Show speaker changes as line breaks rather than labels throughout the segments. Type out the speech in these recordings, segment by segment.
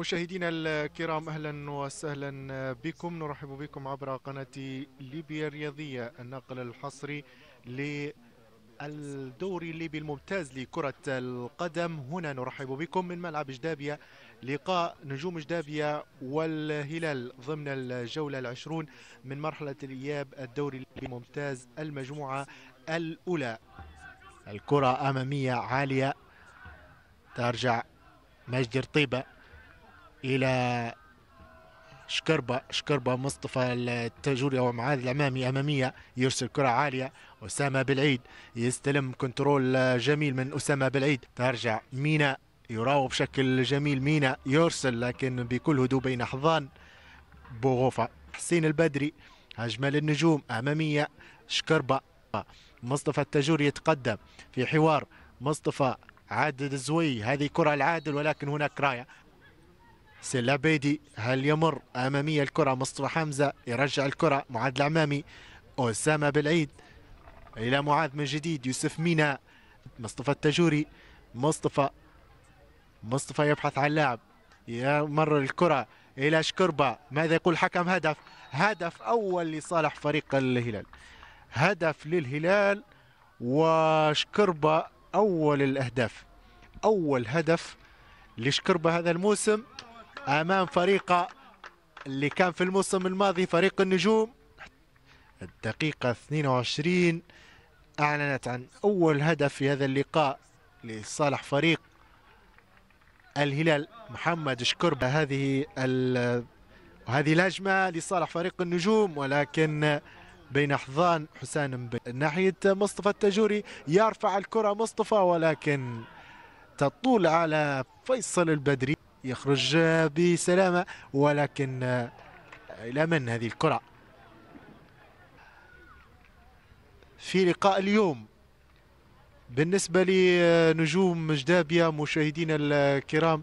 مشاهدينا الكرام اهلا وسهلا بكم نرحب بكم عبر قناه ليبيا الرياضيه النقل الحصري للدوري الليبي الممتاز لكره القدم هنا نرحب بكم من ملعب جدابيه لقاء نجوم جدابيه والهلال ضمن الجوله العشرون من مرحله الاياب الدوري الليبي الممتاز المجموعه الاولى الكره اماميه عاليه ترجع مجدي رطيبه الى شكربة شكربة مصطفى التجوري معاذ العمامي أمامية يرسل كرة عالية أسامة بالعيد يستلم كنترول جميل من أسامة بالعيد ترجع مينا يراوغ بشكل جميل مينا يرسل لكن بكل هدوء بين حظان بوغوفا حسين البدري هجمة للنجوم أمامية شكربة مصطفى التجوري يتقدم في حوار مصطفى عادل الزوي هذه كرة العادل ولكن هناك راية سلابيدي هل يمر أمامية الكرة مصطفى حمزة يرجع الكرة معاد العمامي أسامة بالعيد إلى معاذ من جديد يوسف مينا مصطفى التجوري مصطفى مصطفى يبحث عن لاعب يمر الكرة إلى شكربة ماذا يقول حكم هدف هدف أول لصالح فريق الهلال هدف للهلال وشكربة أول الأهداف أول هدف لشكربة هذا الموسم امام فريق اللي كان في الموسم الماضي فريق النجوم الدقيقة 22 أعلنت عن أول هدف في هذا اللقاء لصالح فريق الهلال محمد شكربة هذه وهذه الهجمة لصالح فريق النجوم ولكن بين احضان حسان ناحية مصطفى التجوري يرفع الكرة مصطفى ولكن تطول على فيصل البدري يخرج بسلامة ولكن إلى من هذه الكرة في لقاء اليوم بالنسبة لنجوم جدابية مشاهدين الكرام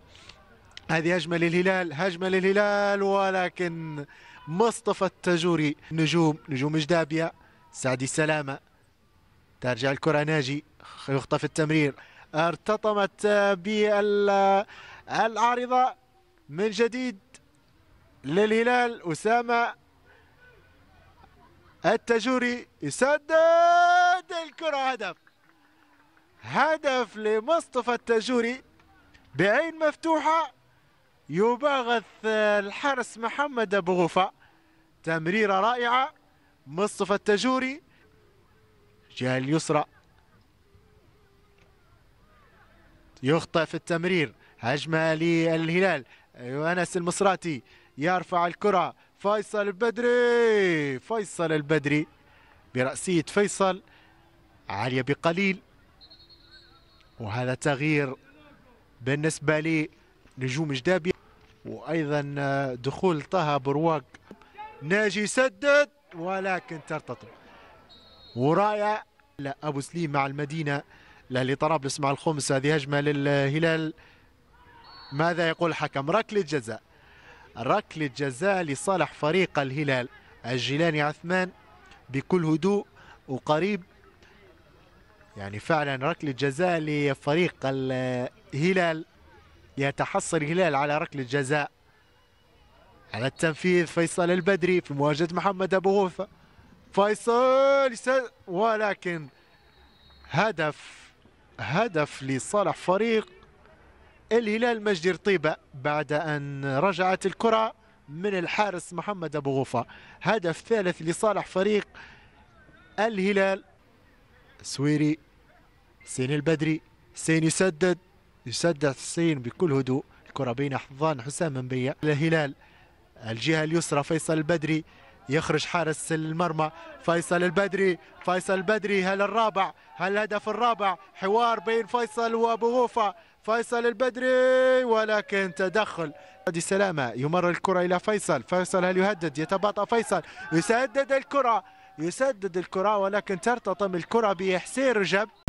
هذه هجمة للهلال هجمة للهلال ولكن مصطفى التجوري نجوم نجوم جدابية سعدي السلامة ترجع الكرة ناجي يخطف التمرير ارتطمت بال العارضة من جديد للهلال أسامة التجوري يسدد الكرة هدف هدف لمصطفى التجوري بعين مفتوحة يباغث الحارس محمد أبو غوفة تمريرة رائعة مصطفى التجوري جهة اليسرى يخطئ في التمرير هجمه للهلال يونس أيوة، المصراتي يرفع الكره فيصل البدري فيصل البدري براسيه فيصل عاليه بقليل وهذا تغيير بالنسبه لنجوم جدابي وايضا دخول طه برواق ناجي سدد ولكن ترتطم ورائع لا ابو سليم مع المدينه لا طرابلس مع الخمس هذه هجمه للهلال ماذا يقول الحكم ركلة جزاء ركلة جزاء لصالح فريق الهلال الجيلاني عثمان بكل هدوء وقريب يعني فعلا ركلة جزاء لفريق الهلال يتحصل الهلال على ركلة جزاء على التنفيذ فيصل البدري في مواجهة محمد أبو غوفة فيصل ولكن هدف هدف لصالح فريق الهلال مجدي رطيبة بعد أن رجعت الكرة من الحارس محمد أبو غوفة هدف ثالث لصالح فريق الهلال سويري سين البدري سين يسدد يسدد سين بكل هدوء الكرة بين حضان حسام منبية الهلال الجهة اليسرى فيصل البدري يخرج حارس المرمى فيصل البدري فيصل البدري هل الرابع هل الهدف الرابع حوار بين فيصل وبغوفة فيصل البدري ولكن تدخل دي سلامة يمر الكرة إلى فيصل فيصل هل يهدد يتباطأ فيصل يسدد الكرة يسدد الكرة ولكن ترتطم الكرة بحسين رجب